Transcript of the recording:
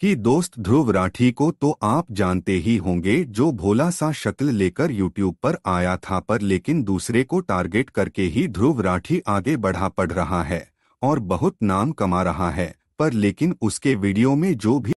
कि दोस्त ध्रुव राठी को तो आप जानते ही होंगे जो भोला सा शक्ल लेकर यूट्यूब पर आया था पर लेकिन दूसरे को टारगेट करके ही ध्रुव राठी आगे बढ़ा पड़ रहा है और बहुत नाम कमा रहा है पर लेकिन उसके वीडियो में जो भी